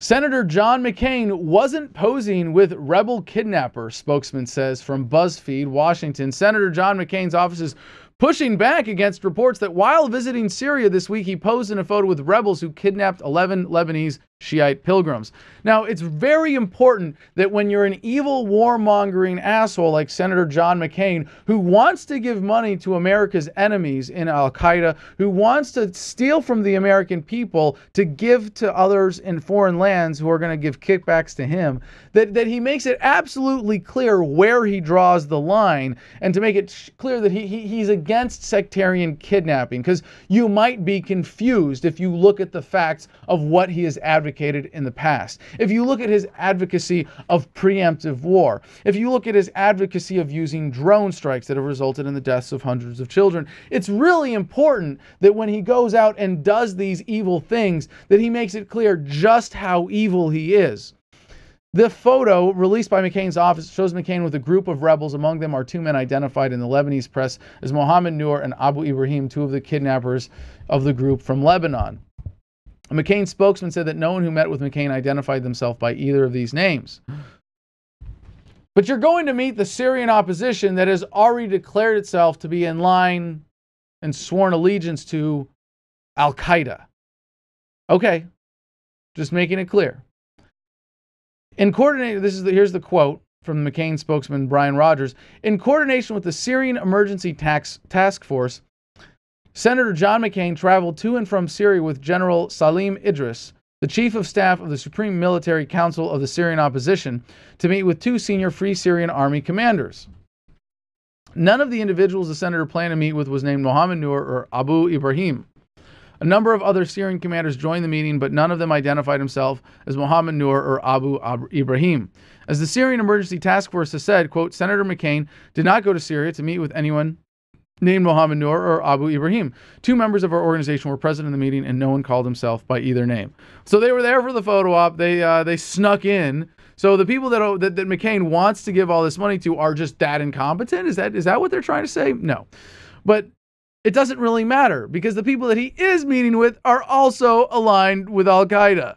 Senator John McCain wasn't posing with rebel kidnapper, spokesman says from BuzzFeed Washington. Senator John McCain's office is pushing back against reports that while visiting Syria this week, he posed in a photo with rebels who kidnapped 11 Lebanese Shiite pilgrims. Now, it's very important that when you're an evil warmongering asshole like Senator John McCain, who wants to give money to America's enemies in Al Qaeda, who wants to steal from the American people to give to others in foreign lands who are going to give kickbacks to him, that, that he makes it absolutely clear where he draws the line and to make it clear that he, he he's against sectarian kidnapping because you might be confused if you look at the facts of what he is advocating advocated in the past. If you look at his advocacy of preemptive war, if you look at his advocacy of using drone strikes that have resulted in the deaths of hundreds of children, it's really important that when he goes out and does these evil things, that he makes it clear just how evil he is. The photo released by McCain's office shows McCain with a group of rebels. Among them are two men identified in the Lebanese press as Mohammed Noor and Abu Ibrahim, two of the kidnappers of the group from Lebanon. A McCain spokesman said that no one who met with McCain identified themselves by either of these names. But you're going to meet the Syrian opposition that has already declared itself to be in line and sworn allegiance to Al Qaeda. Okay, just making it clear. In coordination, this is the, here's the quote from McCain spokesman Brian Rogers. In coordination with the Syrian Emergency Tax, Task Force, Senator John McCain traveled to and from Syria with General Salim Idris, the chief of staff of the Supreme Military Council of the Syrian opposition, to meet with two senior Free Syrian Army commanders. None of the individuals the senator planned to meet with was named Mohammed Noor or Abu Ibrahim. A number of other Syrian commanders joined the meeting, but none of them identified himself as Mohammed Noor or Abu Ibrahim. As the Syrian Emergency Task Force has said, quote, Senator McCain did not go to Syria to meet with anyone named Mohammed Noor or Abu Ibrahim. Two members of our organization were present in the meeting, and no one called himself by either name. So they were there for the photo op. They uh, they snuck in. So the people that, that that McCain wants to give all this money to are just that incompetent. Is that is that what they're trying to say? No, but it doesn't really matter because the people that he is meeting with are also aligned with Al Qaeda.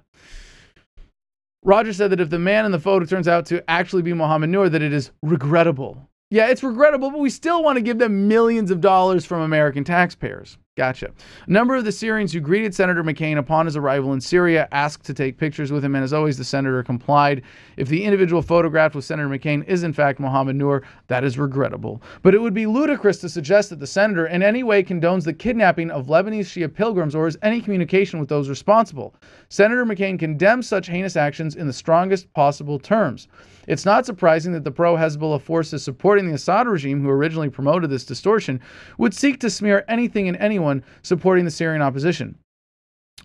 Roger said that if the man in the photo turns out to actually be Mohammed Noor, that it is regrettable yeah, it's regrettable, but we still want to give them millions of dollars from American taxpayers. Gotcha. A number of the Syrians who greeted Senator McCain upon his arrival in Syria asked to take pictures with him, and as always, the senator complied. If the individual photographed with Senator McCain is in fact Mohammed Noor, that is regrettable. But it would be ludicrous to suggest that the senator in any way condones the kidnapping of Lebanese Shia pilgrims or has any communication with those responsible. Senator McCain condemns such heinous actions in the strongest possible terms. It's not surprising that the pro Hezbollah forces supporting the Assad regime, who originally promoted this distortion, would seek to smear anything and anyone supporting the Syrian opposition.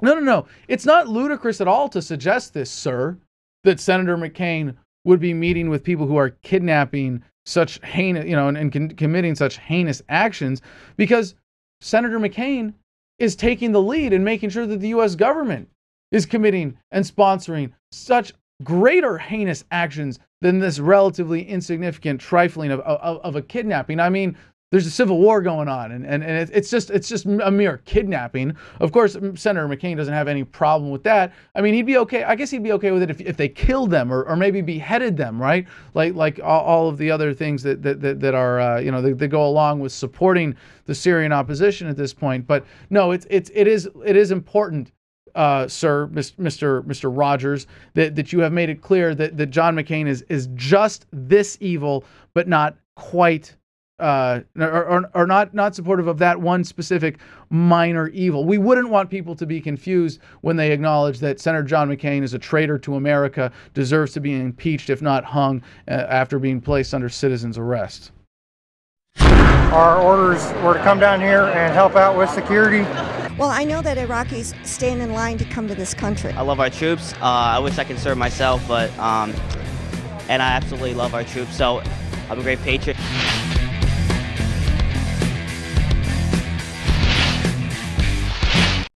No, no, no. It's not ludicrous at all to suggest this, sir, that Senator McCain would be meeting with people who are kidnapping such heinous, you know, and, and con- committing such heinous actions because Senator McCain is taking the lead in making sure that the US government is committing and sponsoring such greater heinous actions than this relatively insignificant trifling of, of, of a kidnapping. I mean, there's a civil war going on, and, and, and it's just it's just a mere kidnapping. Of course, Senator McCain doesn't have any problem with that. I mean, he'd be okay. I guess he'd be okay with it if, if they killed them or, or maybe beheaded them, right? Like like all, all of the other things that that, that, that are uh, you know that, that go along with supporting the Syrian opposition at this point. But no, it's it's it is it is important uh, sir, Mr. Mr. Rogers, that, that you have made it clear that, that John McCain is is just this evil, but not quite uh, are, are, not not supportive of that one specific minor evil. We wouldn't want people to be confused when they acknowledge that Senator John McCain is a traitor to America, deserves to be impeached if not hung uh, after being placed under citizen's arrest. Our orders were to come down here and help out with security. Well, I know that Iraqis stand in line to come to this country. I love our troops. Uh, I wish I could serve myself, but um, and I absolutely love our troops. So I'm a great patriot.